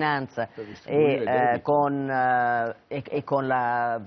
cittadinanza e, eh, con, eh, e, e, con, la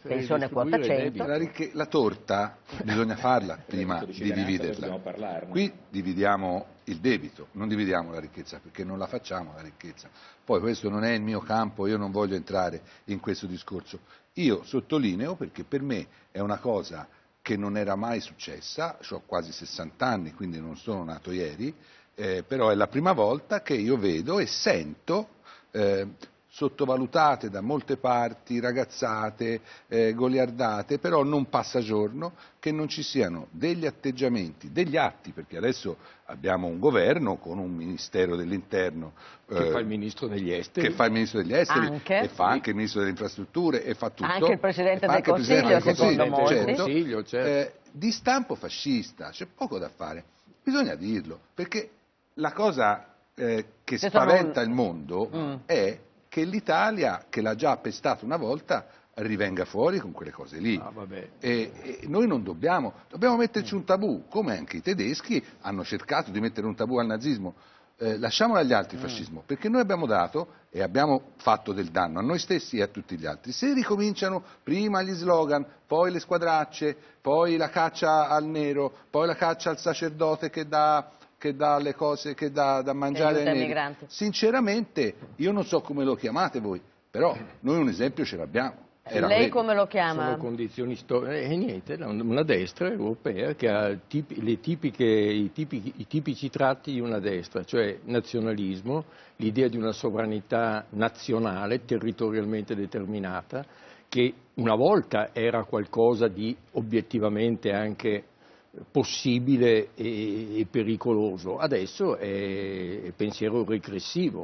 Se pensione quota 100. La, la, torta bisogna farla prima di dividerla. Qui dividiamo il debito, non dividiamo la ricchezza perché non la facciamo la ricchezza. Poi questo non è il mio campo, io non voglio entrare in questo discorso. Io sottolineo perché per me è una cosa che non era mai successa, ho quasi 60 anni, quindi non sono nato ieri, eh, però è la prima volta che io vedo e sento eh, sottovalutate da molte parti, ragazzate, eh, goliardate, però non passa giorno che non ci siano degli atteggiamenti, degli atti, perché adesso abbiamo un governo con un Ministero dell'Interno eh, che fa il eh, Ministro degli Esteri, che fa il Ministro degli Esteri anche. e fa anche il Ministro delle Infrastrutture e fa tutto. Anche il Presidente del Consiglio, del Consiglio, Consiglio, certo, Consiglio eh, certo. Eh, di stampo fascista, c'è poco da fare, bisogna dirlo, perché la cosa eh, che spaventa il mondo mm. è che l'Italia, che l'ha già appestato una volta, rivenga fuori con quelle cose lì. Ah, e, e noi non dobbiamo, dobbiamo metterci un tabù, come anche i tedeschi hanno cercato di mettere un tabù al nazismo. Eh, lasciamolo agli altri il mm. fascismo, perché noi abbiamo dato e abbiamo fatto del danno a noi stessi e a tutti gli altri. Se ricominciano prima gli slogan, poi le squadracce, poi la caccia al nero, poi la caccia al sacerdote che dà che dà le cose, che dà da mangiare ai neri. Migranti. Sinceramente io non so come lo chiamate voi, però noi un esempio ce l'abbiamo. Era Lei come lo chiama? Sono condizioni storiche, eh, eh, niente, una destra europea che ha tipi, tipiche, i, tipici, i, tipici, tratti di una destra, cioè nazionalismo, l'idea di una sovranità nazionale territorialmente determinata, che una volta era qualcosa di obiettivamente anche possibile e, pericoloso. Adesso è pensiero regressivo.